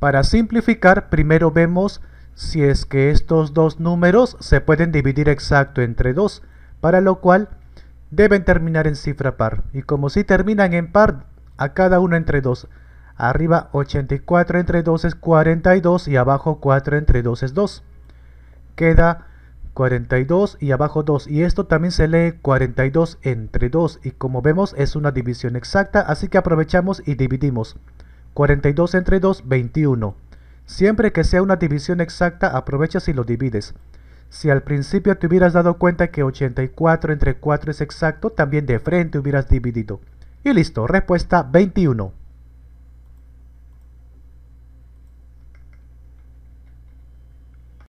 Para simplificar, primero vemos si es que estos dos números se pueden dividir exacto entre 2, para lo cual deben terminar en cifra par. Y como si terminan en par, a cada uno entre 2. Arriba 84 entre 2 es 42 y abajo 4 entre 2 es 2. Queda 42 y abajo 2. Y esto también se lee 42 entre 2. Y como vemos es una división exacta, así que aprovechamos y dividimos. 42 entre 2, 21. Siempre que sea una división exacta, aprovecha y lo divides. Si al principio te hubieras dado cuenta que 84 entre 4 es exacto, también de frente hubieras dividido. Y listo, respuesta 21.